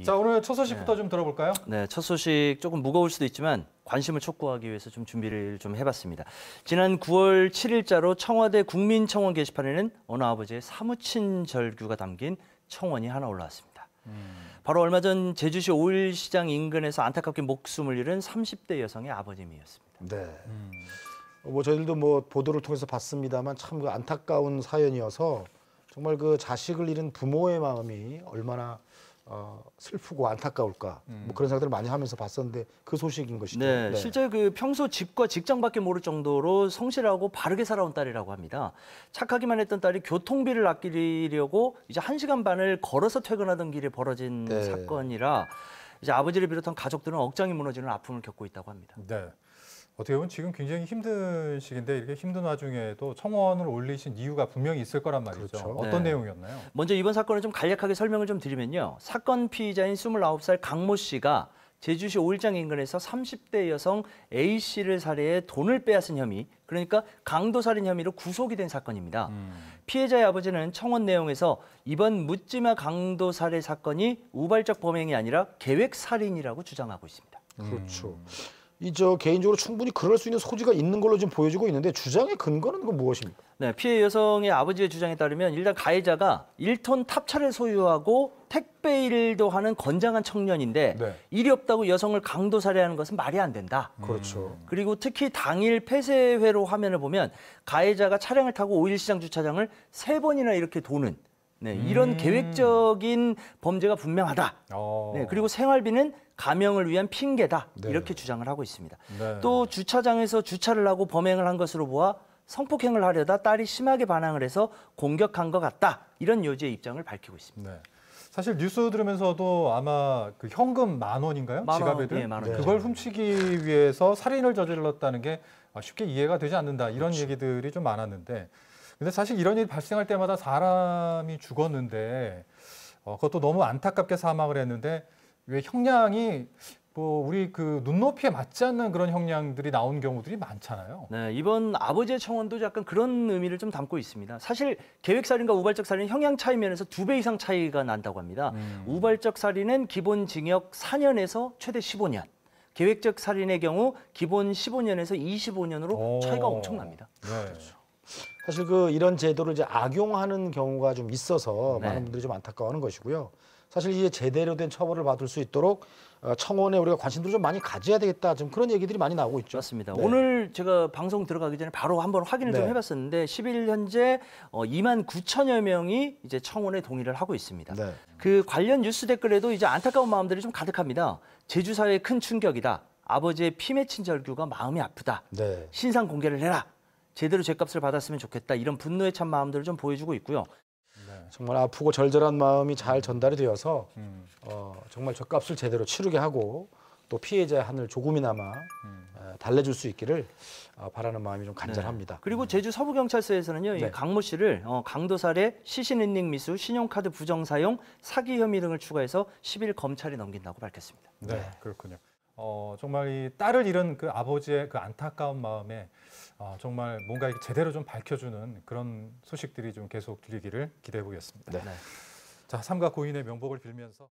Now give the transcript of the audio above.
예. 자 오늘 첫 소식부터 네. 좀 들어볼까요? 네, 첫 소식 조금 무거울 수도 있지만 관심을 촉구하기 위해서 좀 준비를 좀 해봤습니다. 지난 9월 7일자로 청와대 국민청원 게시판에는 어느 아버지의 사무친 절규가 담긴 청원이 하나 올라왔습니다. 음. 바로 얼마 전 제주시 오일 시장 인근에서 안타깝게 목숨을 잃은 30대 여성의 아버님이었습니다. 네. 음. 뭐 저희들도 뭐 보도를 통해서 봤습니다만 참 그 안타까운 사연이어서 정말 그 자식을 잃은 부모의 마음이 얼마나 어, 슬프고 안타까울까 뭐 음. 뭐 그런 생각들을 많이 하면서 봤었는데 그 소식인 것이죠. 네, 네, 실제 그 평소 집과 직장밖에 모를 정도로 성실하고 바르게 살아온 딸이라고 합니다. 착하기만 했던 딸이 교통비를 아끼려고 이제 1시간 반을 걸어서 퇴근하던 길에 벌어진 네. 사건이라 이제 아버지를 비롯한 가족들은 억장이 무너지는 아픔을 겪고 있다고 합니다. 네. 어떻게 보면 지금 굉장히 힘든 시기인데 이렇게 힘든 와중에도 청원을 올리신 이유가 분명히 있을 거란 말이죠. 그렇죠. 어떤 네. 내용이었나요? 먼저 이번 사건을 좀 간략하게 설명을 좀 드리면요. 사건 피의자인 29살 강모 씨가 제주시 오일장 인근에서 30대 여성 A씨를 살해해 돈을 빼앗은 혐의, 그러니까 강도살인 혐의로 구속이 된 사건입니다. 음. 피해자의 아버지는 청원 내용에서 이번 묻지마 강도살해 사건이 우발적 범행이 아니라 계획살인이라고 주장하고 있습니다. 음. 그렇죠. 이 저 개인적으로 충분히 그럴 수 있는 소지가 있는 걸로 지금 보여지고 있는데 주장의 근거는 그 무엇입니까? 네, 피해 여성의 아버지의 주장에 따르면 일단 가해자가 1톤 탑차를 소유하고 택배 일도 하는 건장한 청년인데 네. 일이 없다고 여성을 강도 살해하는 것은 말이 안 된다. 음. 그렇죠. 그리고 특히 당일 폐쇄회로 화면을 보면 가해자가 차량을 타고 오일시장 주차장을 세 번이나 이렇게 도는 네, 이런 음. 계획적인 범죄가 분명하다. 오. 어. 네, 그리고 생활비는 가명을 위한 핑계다. 네. 이렇게 주장을 하고 있습니다. 네. 또 주차장에서 주차를 하고 범행을 한 것으로 보아 성폭행을 하려다 딸이 심하게 반항을 해서 공격한 것 같다. 이런 요지의 입장을 밝히고 있습니다. 네. 사실 뉴스 들으면서도 아마 그 현금 만 원인가요? 만 지갑에 든 예, 만 원. 그걸 네. 훔치기 위해서 살인을 저질렀다는 게 아, 쉽게 이해가 되지 않는다 이런 그렇 얘기들이 좀 많았는데 근데 사실 이런 일이 발생할 때마다 사람이 죽었는데 어, 그것도 너무 안타깝게 사망을 했는데 왜 형량이 뭐 우리 그 눈높이에 맞지 않는 그런 형량들이 나온 경우들이 많잖아요. 네, 이번 아버지의 청원도 약간 그런 의미를 좀 담고 있습니다. 사실 계획살인과 우발적살인 형량 차이 면에서 두 배 이상 차이가 난다고 합니다. 음. 우발적살인은 기본 징역 4년에서 최대 15년. 계획적 살인의 경우 기본 15년에서 25년으로 오. 차이가 엄청납니다. 네. 그렇죠. 사실 그 이런 제도를 이제 악용하는 경우가 좀 있어서 네. 많은 분들이 좀 안타까워하는 것이고요. 사실 이 제대로 된 처벌을 받을 수 있도록 어, 청원에 우리가 관심도 좀 많이 가져야 되겠다. 좀 그런 얘기들이 많이 나오고 있죠. 맞습니다. 네. 오늘 제가 방송 들어가기 전에 바로 한번 확인을 네. 좀 해봤었는데 10일 현재 2만 어, 9천여 명이 이제 청원에 동의를 하고 있습니다. 네. 그 관련 뉴스 댓글에도 이제 안타까운 마음들이 좀 가득합니다. 제주 사회에 큰 충격이다. 아버지의 피 맺힌 절규가 마음이 아프다. 네. 신상 공개를 해라. 제대로 제값을 받았으면 좋겠다. 이런 분노에 찬 마음들을 좀 보여주고 있고요. 정말 아프고 절절한 마음이 잘 음. 전달이 되어서 음. 어, 정말 죗값을 제대로 치르게 하고 또 피해자 의 한을 조금이나마 음. 달래줄 수 있기를 어, 바라는 마음이 좀 간절합니다. 네. 그리고 음. 제주 서부경찰서에서는요, 네. 강모 씨를 어, 강도 살해, 시신은닉 미수, 신용카드 부정 사용, 사기 혐의 등을 추가해서 10일 검찰이 넘긴다고 밝혔습니다. 네. 네. 그렇군요. 어, 정말 이 딸을 잃은 그 아버지의 그 안타까운 마음에 어, 정말 뭔가 이렇게 제대로 좀 밝혀주는 그런 소식들이 좀 계속 들리기를 기대해 보겠습니다. 네. 자, 삼가 고인의 명복을 빌면서.